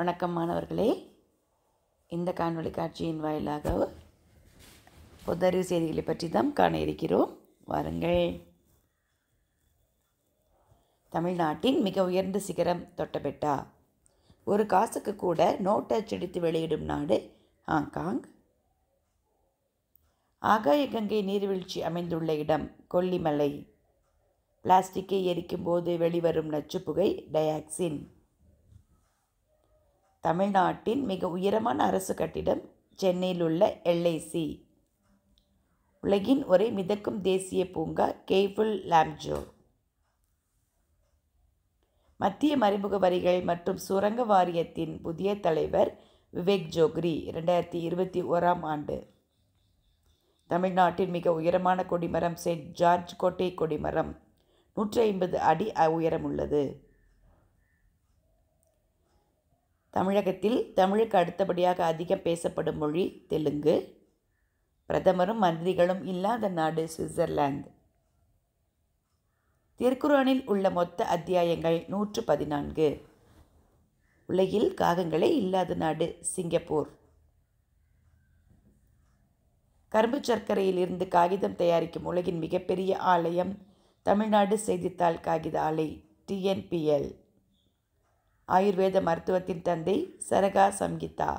வணக்கம் மாணவர்களே இந்த காணொலி காட்சியின் வாயிலாக பொதறிவு செய்திகளை பற்றி தான் காண இருக்கிறோம் வாருங்கள் தமிழ்நாட்டின் மிக உயர்ந்த சிகரம் தொட்டபெட்டா ஒரு காசுக்கு கூட நோட்டை அச்சடித்து வெளியிடும் நாடு ஹாங்காங் ஆகாய கங்கை நீர்வீழ்ச்சி அமைந்துள்ள இடம் கொல்லிமலை பிளாஸ்டிக்கை எரிக்கும் போது வெளிவரும் நச்சுப்புகை டயாக்சின் தமிழ்நாட்டின் மிக உயரமான அரசு கட்டிடம் சென்னையில் உள்ள எல்ஐசி உலகின் ஒரே மிதக்கும் தேசிய பூங்கா கேபிள் லாம்ஜோ மத்திய மறைமுக வரிகள் மற்றும் சுரங்க வாரியத்தின் புதிய தலைவர் விவேக் ஜோக்ரி ரெண்டாயிரத்தி இருபத்தி ஓராம் ஆண்டு தமிழ்நாட்டின் மிக உயரமான கொடிமரம் செயின்ட் ஜார்ஜ் கோட்டை கொடிமரம் நூற்றி ஐம்பது அடி உயரம் உள்ளது தமிழகத்தில் தமிழுக்கு அடுத்தபடியாக அதிகம் பேசப்படும் மொழி தெலுங்கு பிரதமரும் மந்திரிகளும் இல்லாத நாடு சுவிட்சர்லாந்து திருக்குறானில் உள்ள மொத்த அத்தியாயங்கள் நூற்று பதினான்கு உலகில் காகங்களே இல்லாத நாடு சிங்கப்பூர் கரும்பு சர்க்கரையில் இருந்து காகிதம் தயாரிக்கும் உலகின் மிகப்பெரிய ஆலயம் தமிழ்நாடு செய்தித்தாள் காகித ஆலை டிஎன்பிஎல் ஆயுர்வேத மருத்துவத்தின் தந்தை சரகா சம்கிதா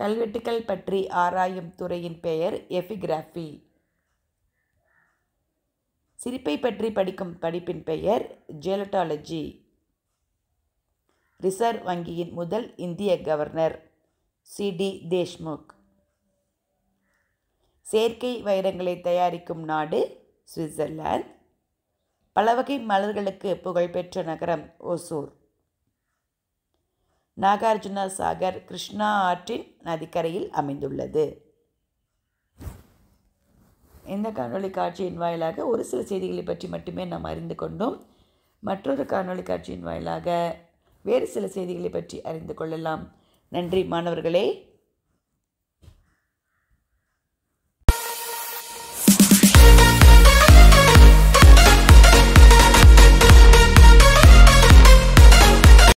கல்வெட்டுக்கள் பற்றி ஆராயும் துறையின் பெயர் எஃபிகிராஃபி சிரிப்பை பற்றி படிக்கும் படிப்பின் பெயர் ஜெலட்டாலஜி ரிசர்வ் வங்கியின் முதல் இந்திய கவர்னர் சி டி தேஷ்முக் செயற்கை வைரங்களை தயாரிக்கும் நாடு சுவிட்சர்லாந்து பலவகை மலர்களுக்கு புகழ்பெற்ற நகரம் ஓசூர் நாகார்ஜுன சாகர் கிருஷ்ணா ஆற்றின் நதிக்கரையில் அமைந்துள்ளது இந்த காணொலி காட்சியின் வாயிலாக ஒரு சில செய்திகளை பற்றி மட்டுமே நாம் அறிந்து கொண்டோம் மற்றொரு காணொலி காட்சியின் வாயிலாக வேறு சில செய்திகளை பற்றி அறிந்து கொள்ளலாம் நன்றி மாணவர்களே